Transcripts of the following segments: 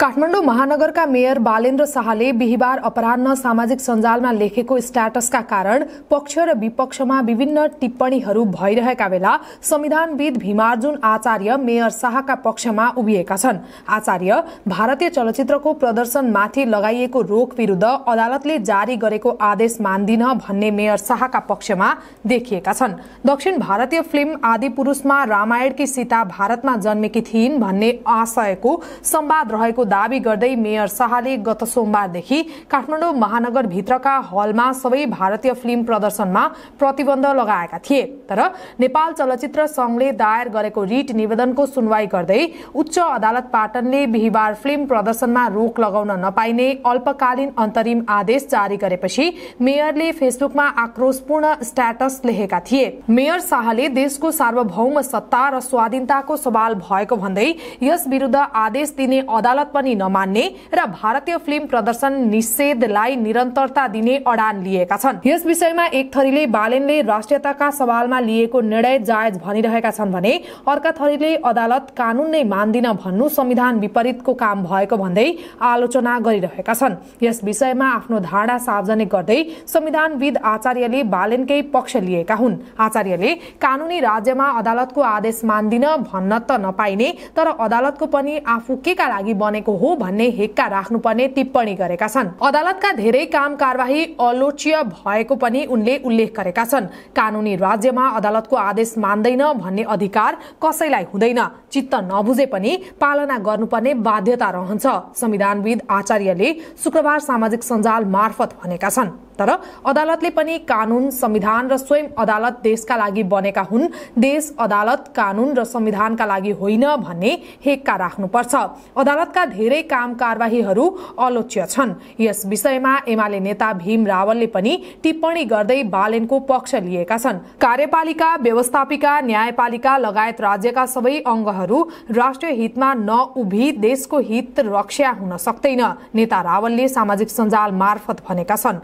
Kathmandu महानगरका mayor Balendra शाहले बिहिबार अपरान्न सामाजिक सञ्जालमा लेखेको स्ट्याटसका कारण पक्ष र विपक्षमा विभिन्न टिप्पणीहरू भइरहेका बेला संविधानविद भीमार्जुन आचार्य मेयर शाहका पक्षमा उभिएका छन् आचार्य भारतीय चलचित्रको प्रदर्शनमाथि लगाइएको रोक विरूद्ध अदालतले जारी गरेको आदेश मान्दिन भन्ने मेयर शाहका पक्षमा देखिएका छन् दक्षिण भारतीय फिल्म आदि आदिपुरुषमा रामायणकी सीता भारतमा जन्मेकी थिइन् भन्ने आशयको संवाद रहेको दावी गर्दै मेयर शाहले गत सोमबारदेखि काठमाडौँ महानगरभित्रका हलमा सबै भारतीय फिल्म प्रदर्शनमा प्रतिबन्ध लगाएका थिए तर नेपाल चलचित्र संघले दायर गरेको रिट निवेदनको सुनवाई गर्दै उच्च अदालत पाटनले बिहिबार फिल्म प्रदर्शनमा रोक लगाउन नपाइने अल्पकालीन अन्तरिम आदेश जारी गरेपछि मेयरले फेसबुकमा आक्रोशपूर्ण स्ट्याटस लेखेका थिए मेयर शाहले देशको सार्वभौम सत्ता र स्वाधीनताको सवाल भएको भन्दै यस विरुद्ध आदेश दिने अदालत पनि नमान्ने र भारतीय फिल्म प्रदर्शन निषेधलाई निरन्तरता दिने अडान लिएका छन् यस विषयमा एक थरीले बालेनले राष्ट्रियताका सवालमा लिएको निर्णय जायज भनिरहेका छन् भने अर्का थरीले अदालत कानून नै मान्दिन भन्नु संविधान विपरीतको काम भएको भन्दै आलोचना गरिरहेका छन् यस विषयमा आफ्नो धारणा सार्वजनिक गर्दै संविधानविद आचार्यले बालेनकै पक्ष लिएका हुन् आचार्यले कानूनी राज्यमा अदालतको आदेश मान्दिन भन्न त नपाइने तर अदालतको पनि आफू केका लागि बनेको भएको हो भन्ने हेक्का राख्नुपर्ने टिप्पणी गरेका छन् अदालतका धेरै काम कारवाही अलोच्य भएको पनि उनले उल्लेख गरेका छन् कानुनी राज्यमा अदालतको आदेश मान्दैन भन्ने अधिकार कसैलाई हुँदैन चित्त नबुझे पनि पालना गर्नुपर्ने बाध्यता रहन्छ संविधानविद आचार्यले शुक्रबार सामाजिक सञ्जाल मार्फत भनेका छन् तर अदालतले पनि कानून संविधान र स्वयं अदालत देशका लागि बनेका हुन् देश अदालत कानून र संविधानका लागि होइन भन्ने हेक्का राख्नुपर्छ अदालतका धेरै काम कारवाहीहरू अलोच्य छन् यस विषयमा एमाले नेता भीम रावलले पनि टिप्पणी गर्दै बालेनको पक्ष लिएका छन् कार्यपालिका व्यवस्थापिका न्यायपालिका लगायत राज्यका सबै अङ्गहरू राष्ट्रिय हितमा नउभि देशको हित रक्षा हुन सक्दैन नेता रावलले सामाजिक सञ्जाल मार्फत भनेका छन्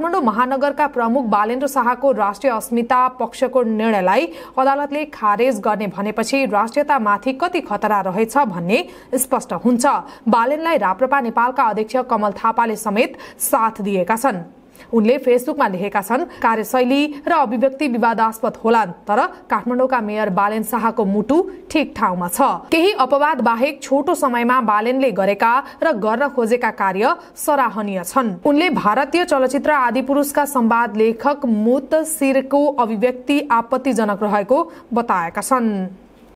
काठमाडौँ महानगरका प्रमुख बालेन्द्र शाहको राष्ट्रिय अस्मिता पक्षको निर्णयलाई अदालतले खारेज गर्ने भनेपछि राष्ट्रियतामाथि कति खतरा रहेछ भन्ने स्पष्ट हुन्छ बालेनलाई राप्रपा नेपालका अध्यक्ष कमल थापाले समेत साथ दिएका छन् उनले फेसबुकमा लेखेका छन् कार्यशैली र अभिव्यक्ति विवादास्पद होलान् तर काठमाडौँका मेयर बालेन शाहको मुटु ठिक ठाउँमा छ केही अपवाद बाहेक छोटो समयमा बालेनले गरेका र गर्न खोजेका कार्य सराहनीय छन् उनले भारतीय चलचित्र आदि पुरुषका सम्वाद लेखक मुत शिरको अभिव्यक्ति आपत्तिजनक रहेको बताएका छन्